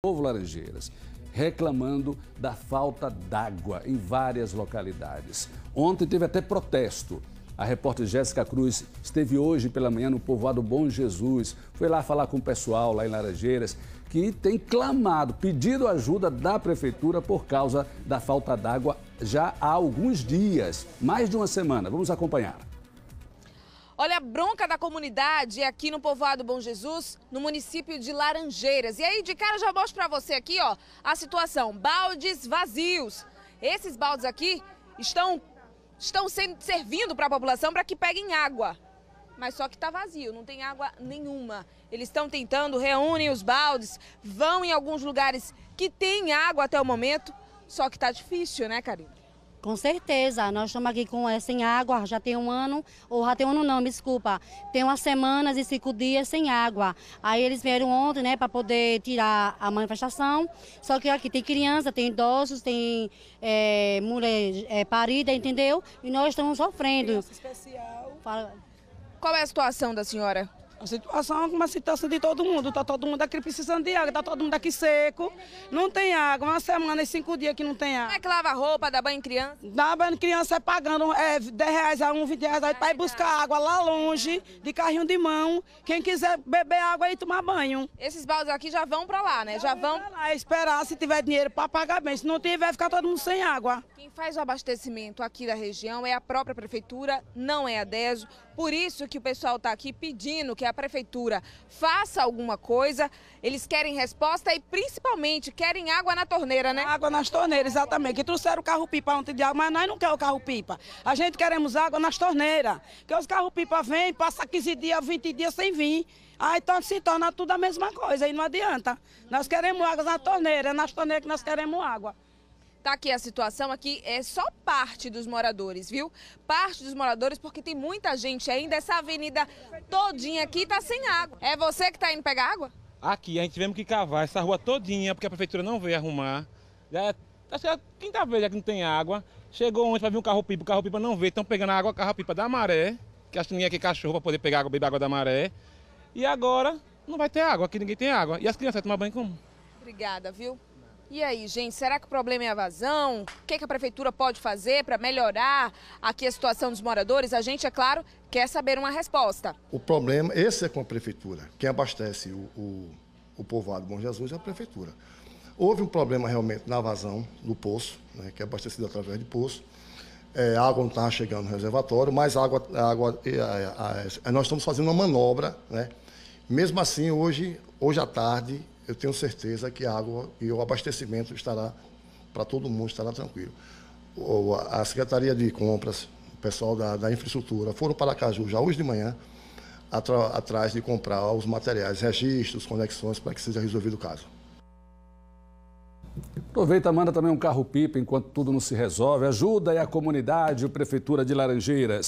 povo Laranjeiras, reclamando da falta d'água em várias localidades. Ontem teve até protesto. A repórter Jéssica Cruz esteve hoje pela manhã no povoado Bom Jesus, foi lá falar com o pessoal lá em Laranjeiras, que tem clamado, pedido ajuda da prefeitura por causa da falta d'água já há alguns dias, mais de uma semana. Vamos acompanhar. Olha, a bronca da comunidade é aqui no povoado Bom Jesus, no município de Laranjeiras. E aí, de cara, já mostro para você aqui, ó, a situação. Baldes vazios. Esses baldes aqui estão, estão sendo, servindo para a população para que peguem água. Mas só que está vazio, não tem água nenhuma. Eles estão tentando, reúnem os baldes, vão em alguns lugares que tem água até o momento, só que está difícil, né, Karina? Com certeza, nós estamos aqui com sem água, já tem um ano, ou já tem um ano não, me desculpa, tem umas semanas e cinco dias sem água. Aí eles vieram ontem, né, para poder tirar a manifestação, só que aqui tem criança, tem idosos, tem é, mulher é, parida, entendeu? E nós estamos sofrendo. Criança especial. Fala... Qual é a situação da senhora? A situação é uma situação de todo mundo. Está todo mundo aqui precisando de água, está todo mundo aqui seco. Não tem água, uma semana e cinco dias que não tem água. Como é que lava roupa, dá banho em criança? Dá banho em criança é pagando é, 10 reais a um, 20 reais a para ir buscar água lá longe, de carrinho de mão. Quem quiser beber água e tomar banho. Esses baldes aqui já vão para lá, né? Já vão. Lá, esperar se tiver dinheiro para pagar bem. Se não tiver, ficar todo mundo sem água. Quem faz o abastecimento aqui da região é a própria prefeitura, não é a DESO. Por isso que o pessoal está aqui pedindo que a prefeitura faça alguma coisa. Eles querem resposta e principalmente querem água na torneira, né? Água nas torneiras, exatamente. Que trouxeram o carro-pipa ontem de água, mas nós não queremos o carro-pipa. A gente queremos água nas torneiras. Porque os carro-pipa vêm, passa 15 dias, 20 dias sem vir. Aí então, se torna tudo a mesma coisa e não adianta. Nós queremos água na torneira, nas torneiras que nós queremos água. Tá aqui a situação aqui é só parte dos moradores, viu? Parte dos moradores porque tem muita gente ainda. Essa avenida todinha aqui tá sem água. É você que tá indo pegar água? Aqui a gente tivemos que cavar essa rua todinha porque a prefeitura não veio arrumar. Já é, acho é a quinta vez já que não tem água. Chegou ontem para vir um carro-pipa, o carro-pipa não veio. Estão pegando água carro-pipa da maré, que acho que ninguém aqui é cachorro para poder pegar água, beber água da maré. E agora não vai ter água, aqui ninguém tem água. E as crianças tomar banho como? Obrigada, viu? E aí, gente, será que o problema é a vazão? O que, é que a prefeitura pode fazer para melhorar aqui a situação dos moradores? A gente, é claro, quer saber uma resposta. O problema, esse é com a prefeitura. Quem abastece o, o, o povoado Bom Jesus é a prefeitura. Houve um problema realmente na vazão do poço, né, que é abastecido através de poço. É, a água não estava tá chegando no reservatório, mas a água, a água a, é, a, é, é, nós estamos fazendo uma manobra. Né? Mesmo assim, hoje, hoje à tarde, eu tenho certeza que a água e o abastecimento estará para todo mundo, estará tranquilo. a Secretaria de Compras, o pessoal da, da infraestrutura, foram para Caju já hoje de manhã, atrás de comprar os materiais, registros, conexões, para que seja resolvido o caso. Aproveita, manda também um carro-pipa enquanto tudo não se resolve. Ajuda aí a comunidade, a Prefeitura de Laranjeiras.